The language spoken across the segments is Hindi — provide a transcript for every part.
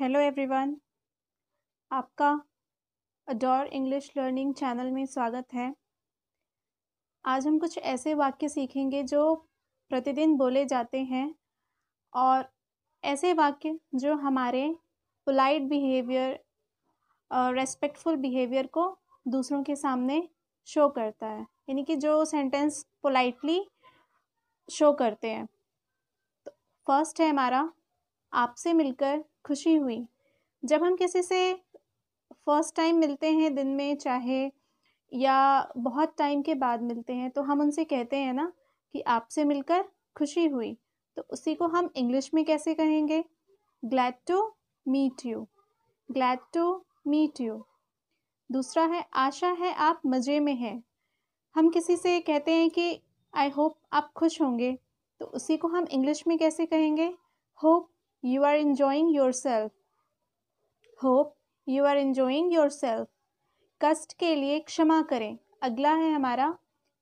हेलो एवरीवन आपका अडोर इंग्लिश लर्निंग चैनल में स्वागत है आज हम कुछ ऐसे वाक्य सीखेंगे जो प्रतिदिन बोले जाते हैं और ऐसे वाक्य जो हमारे पोलाइट बिहेवियर और रेस्पेक्टफुल बिहेवियर को दूसरों के सामने शो करता है यानी कि जो सेंटेंस पोलाइटली शो करते हैं तो फर्स्ट है हमारा आपसे मिलकर खुशी हुई जब हम किसी से फर्स्ट टाइम मिलते हैं दिन में चाहे या बहुत टाइम के बाद मिलते हैं तो हम उनसे कहते हैं ना कि आपसे मिलकर खुशी हुई तो उसी को हम इंग्लिश में कैसे कहेंगे glad to meet you glad to meet you दूसरा है आशा है आप मज़े में हैं हम किसी से कहते हैं कि आई होप आप खुश होंगे तो उसी को हम इंग्लिश में कैसे कहेंगे hope You are enjoying yourself. Hope you are enjoying yourself. कष्ट के लिए क्षमा करें अगला है हमारा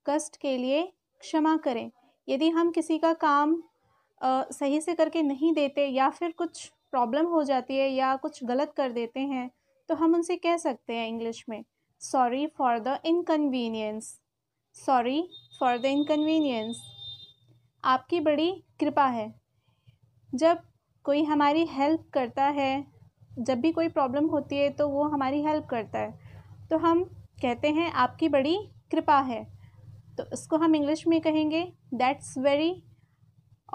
कष्ट के लिए क्षमा करें यदि हम किसी का काम आ, सही से करके नहीं देते या फिर कुछ प्रॉब्लम हो जाती है या कुछ गलत कर देते हैं तो हम उनसे कह सकते हैं इंग्लिश में sorry for the inconvenience sorry for the inconvenience आपकी बड़ी कृपा है जब कोई हमारी हेल्प करता है जब भी कोई प्रॉब्लम होती है तो वो हमारी हेल्प करता है तो हम कहते हैं आपकी बड़ी कृपा है तो इसको हम इंग्लिश में कहेंगे दैट्स वेरी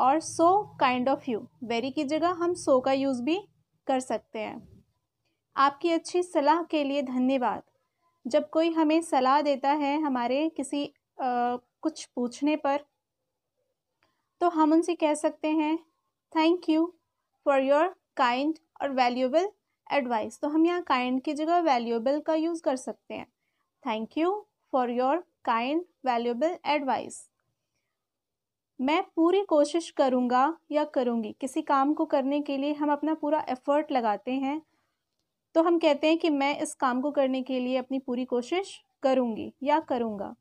और so kind of you very की जगह हम सो का यूज़ भी कर सकते हैं आपकी अच्छी सलाह के लिए धन्यवाद जब कोई हमें सलाह देता है हमारे किसी आ, कुछ पूछने पर तो हम उनसे कह सकते हैं thank you for your kind और वैल्यूबल एडवाइस तो हम यहाँ काइंड की जगह वैल्यूबल का यूज़ कर सकते हैं thank you for your kind valuable advice मैं पूरी कोशिश करूँगा या करूँगी किसी काम को करने के लिए हम अपना पूरा एफर्ट लगाते हैं तो हम कहते हैं कि मैं इस काम को करने के लिए अपनी पूरी कोशिश करूँगी या करूँगा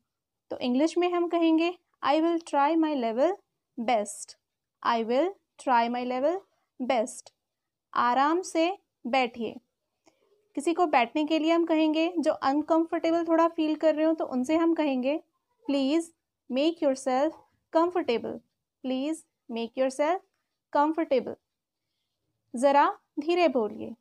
तो इंग्लिश में हम कहेंगे I will try my level best I will try my level best आराम से बैठिए किसी को बैठने के लिए हम कहेंगे जो अनकंफर्टेबल थोड़ा फील कर रहे हो तो उनसे हम कहेंगे please make yourself comfortable please make yourself comfortable ज़रा धीरे बोलिए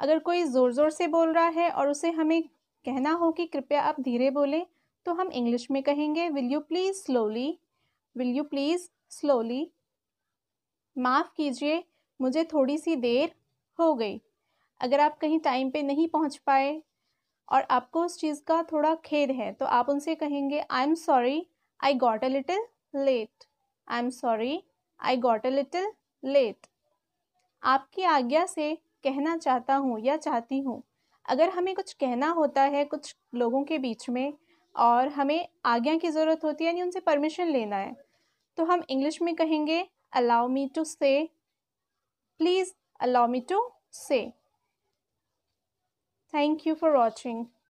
अगर कोई ज़ोर ज़ोर से बोल रहा है और उसे हमें कहना हो कि कृपया आप धीरे बोलें तो हम इंग्लिश में कहेंगे will you please slowly will you please slowly माफ़ कीजिए मुझे थोड़ी सी देर हो गई अगर आप कहीं टाइम पे नहीं पहुंच पाए और आपको उस चीज़ का थोड़ा खेद है तो आप उनसे कहेंगे I am sorry I got a little late I am sorry I got a little late आपकी आज्ञा से कहना चाहता हूँ या चाहती हूँ अगर हमें कुछ कहना होता है कुछ लोगों के बीच में और हमें आज्ञा की ज़रूरत होती है यानी उनसे परमिशन लेना है तो हम इंग्लिश में कहेंगे allow me to say please allow me to say thank you for watching